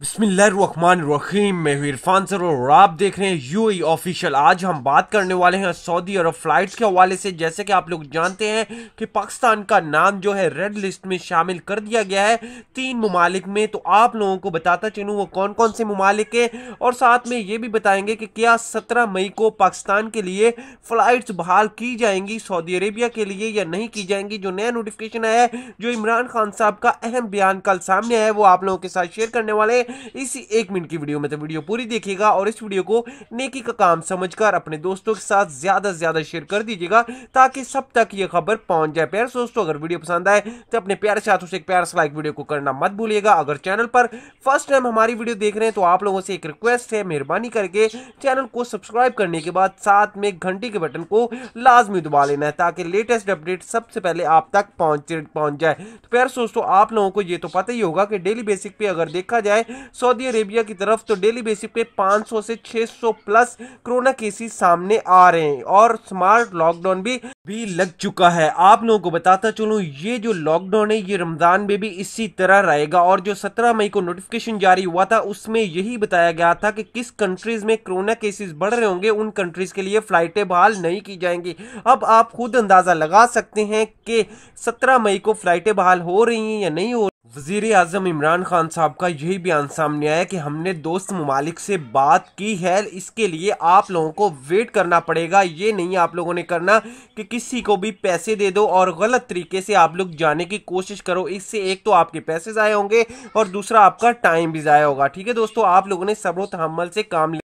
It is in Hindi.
बिस्मिल्लाम मैं हूँ इरफान सर और आप देख रहे हैं यूएई ऑफिशियल e आज हम बात करने वाले हैं सऊदी अरब फ्लाइट्स के हवाले से जैसे कि आप लोग जानते हैं कि पाकिस्तान का नाम जो है रेड लिस्ट में शामिल कर दिया गया है तीन ममालिक में तो आप लोगों को बताता चलूँ वो कौन कौन से ममालिक हैं और साथ में ये भी बताएंगे कि क्या सत्रह मई को पाकिस्तान के लिए फ़्लाइट्स बहाल की जाएंगी सऊदी अरेबिया के लिए या नहीं की जाएंगी जो नया नोटिफिकेशन आया है जो इमरान खान साहब का अहम बयान कल सामने आया है वो आप लोगों के साथ शेयर करने वाले इसी एक मिनट की वीडियो में तो वीडियो पूरी देखिएगा और इस वीडियो को नेकी का काम समझकर अपने दोस्तों के साथ ज़्यादा से ज़्यादा शेयर कर दीजिएगा ताकि सब तक ये खबर पहुंच जाए प्यार दोस्तों अगर वीडियो पसंद आए तो अपने प्यार साथों से एक प्यार से लाइक वीडियो को करना मत भूलिएगा अगर चैनल पर फर्स्ट टाइम हमारी वीडियो देख रहे हैं तो आप लोगों से एक रिक्वेस्ट है मेहरबानी करके चैनल को सब्सक्राइब करने के बाद साथ में घंटी के बटन को लाजमी दबा लेना है ताकि लेटेस्ट अपडेट सबसे पहले आप तक पहुंच पहुंच जाए तो प्यार दोस्तों आप लोगों को ये तो पता ही होगा कि डेली बेसिक पे अगर देखा जाए सऊदी अरेबिया की तरफ तो डेली बेसिस पे 500 से 600 प्लस कोरोना केसेस सामने आ रहे हैं और स्मार्ट लॉकडाउन भी भी लग चुका है आप लोगों को बताता चलूँ ये जो लॉकडाउन है ये रमज़ान में भी इसी तरह रहेगा और जो 17 मई को नोटिफिकेशन जारी हुआ था उसमें यही बताया गया था कि किस कंट्रीज़ में कोरोना केसेस बढ़ रहे होंगे उन कंट्रीज़ के लिए फ़्लाइटें बहाल नहीं की जाएंगी अब आप खुद अंदाज़ा लगा सकते हैं कि सत्रह मई को फ़्लाइटें बहाल हो रही हैं या नहीं हो वजीर अजम इमरान खान साहब का यही बयान सामने आया कि हमने दोस्त ममालिक से बात की है इसके लिए आप लोगों को वेट करना पड़ेगा ये नहीं आप लोगों ने करना कि किसी को भी पैसे दे दो और गलत तरीके से आप लोग जाने की कोशिश करो इससे एक तो आपके पैसे ज़ाये होंगे और दूसरा आपका टाइम भी ज़ाया होगा ठीक है दोस्तों आप लोगों ने सबरो तहमल से काम